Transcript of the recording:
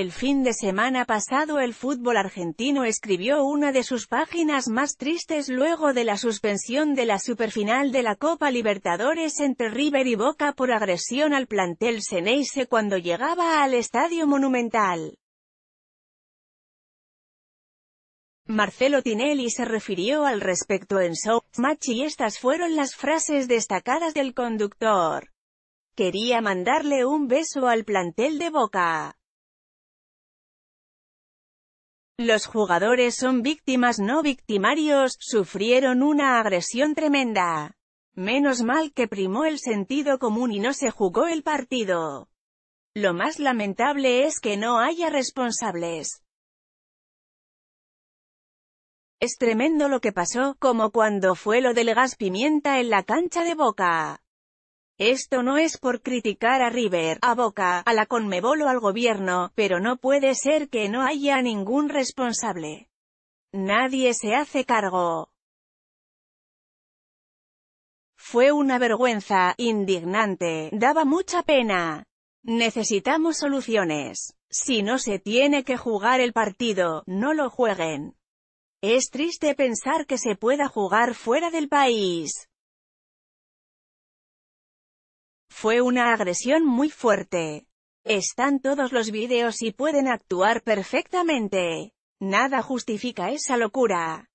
El fin de semana pasado el fútbol argentino escribió una de sus páginas más tristes luego de la suspensión de la superfinal de la Copa Libertadores entre River y Boca por agresión al plantel seneise cuando llegaba al Estadio Monumental. Marcelo Tinelli se refirió al respecto en Show Match y estas fueron las frases destacadas del conductor. Quería mandarle un beso al plantel de Boca. Los jugadores son víctimas no victimarios, sufrieron una agresión tremenda. Menos mal que primó el sentido común y no se jugó el partido. Lo más lamentable es que no haya responsables. Es tremendo lo que pasó, como cuando fue lo del gas pimienta en la cancha de Boca. Esto no es por criticar a River, a Boca, a la Conmebol o al gobierno, pero no puede ser que no haya ningún responsable. Nadie se hace cargo. Fue una vergüenza, indignante, daba mucha pena. Necesitamos soluciones. Si no se tiene que jugar el partido, no lo jueguen. Es triste pensar que se pueda jugar fuera del país. Fue una agresión muy fuerte. Están todos los videos y pueden actuar perfectamente. Nada justifica esa locura.